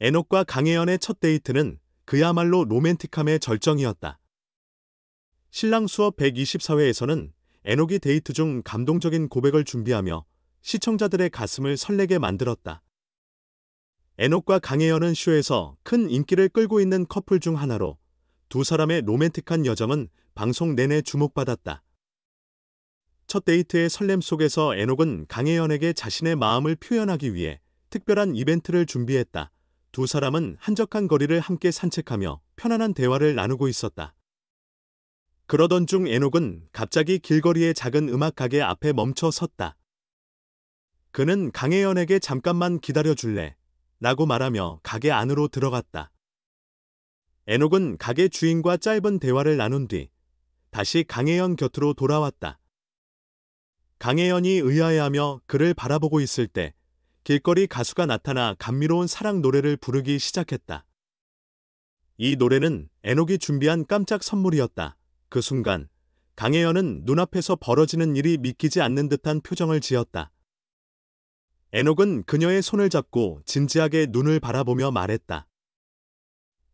에녹과 강혜연의 첫 데이트는 그야말로 로맨틱함의 절정이었다. 신랑 수업 124회에서는 에녹이 데이트 중 감동적인 고백을 준비하며 시청자들의 가슴을 설레게 만들었다. 에녹과 강혜연은 쇼에서 큰 인기를 끌고 있는 커플 중 하나로 두 사람의 로맨틱한 여정은 방송 내내 주목받았다. 첫 데이트의 설렘 속에서 에녹은 강혜연에게 자신의 마음을 표현하기 위해 특별한 이벤트를 준비했다. 두 사람은 한적한 거리를 함께 산책하며 편안한 대화를 나누고 있었다. 그러던 중 에녹은 갑자기 길거리의 작은 음악 가게 앞에 멈춰 섰다. 그는 강혜연에게 잠깐만 기다려 줄래? 라고 말하며 가게 안으로 들어갔다. 에녹은 가게 주인과 짧은 대화를 나눈 뒤 다시 강혜연 곁으로 돌아왔다. 강혜연이 의아해하며 그를 바라보고 있을 때 길거리 가수가 나타나 감미로운 사랑 노래를 부르기 시작했다. 이 노래는 에녹이 준비한 깜짝 선물이었다. 그 순간 강혜연은 눈앞에서 벌어지는 일이 믿기지 않는 듯한 표정을 지었다. 에녹은 그녀의 손을 잡고 진지하게 눈을 바라보며 말했다.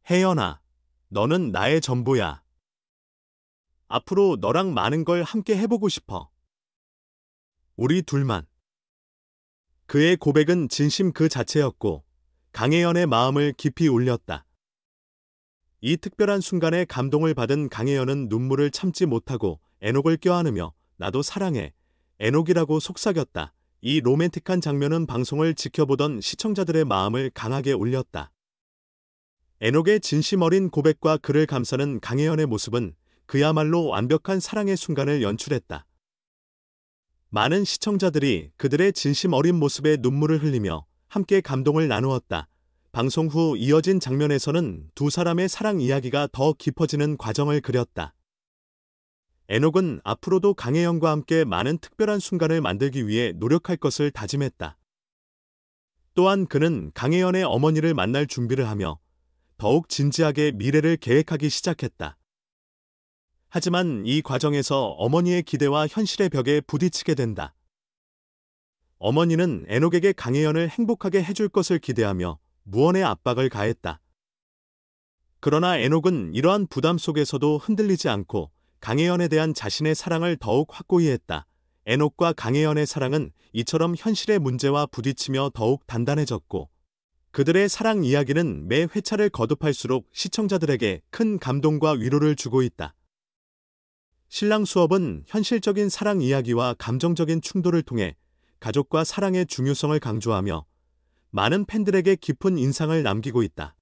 혜연아, 너는 나의 전부야. 앞으로 너랑 많은 걸 함께 해보고 싶어. 우리 둘만. 그의 고백은 진심 그 자체였고 강혜연의 마음을 깊이 울렸다. 이 특별한 순간에 감동을 받은 강혜연은 눈물을 참지 못하고 애녹을 껴안으며 나도 사랑해, 애녹이라고 속삭였다. 이 로맨틱한 장면은 방송을 지켜보던 시청자들의 마음을 강하게 울렸다. 애녹의 진심 어린 고백과 그를 감싸는 강혜연의 모습은 그야말로 완벽한 사랑의 순간을 연출했다. 많은 시청자들이 그들의 진심 어린 모습에 눈물을 흘리며 함께 감동을 나누었다. 방송 후 이어진 장면에서는 두 사람의 사랑 이야기가 더 깊어지는 과정을 그렸다. 에녹은 앞으로도 강혜영과 함께 많은 특별한 순간을 만들기 위해 노력할 것을 다짐했다. 또한 그는 강혜연의 어머니를 만날 준비를 하며 더욱 진지하게 미래를 계획하기 시작했다. 하지만 이 과정에서 어머니의 기대와 현실의 벽에 부딪히게 된다. 어머니는 에녹에게 강혜연을 행복하게 해줄 것을 기대하며 무언의 압박을 가했다. 그러나 에녹은 이러한 부담 속에서도 흔들리지 않고 강혜연에 대한 자신의 사랑을 더욱 확고히 했다. 에녹과 강혜연의 사랑은 이처럼 현실의 문제와 부딪히며 더욱 단단해졌고 그들의 사랑 이야기는 매 회차를 거듭할수록 시청자들에게 큰 감동과 위로를 주고 있다. 신랑 수업은 현실적인 사랑 이야기와 감정적인 충돌을 통해 가족과 사랑의 중요성을 강조하며 많은 팬들에게 깊은 인상을 남기고 있다.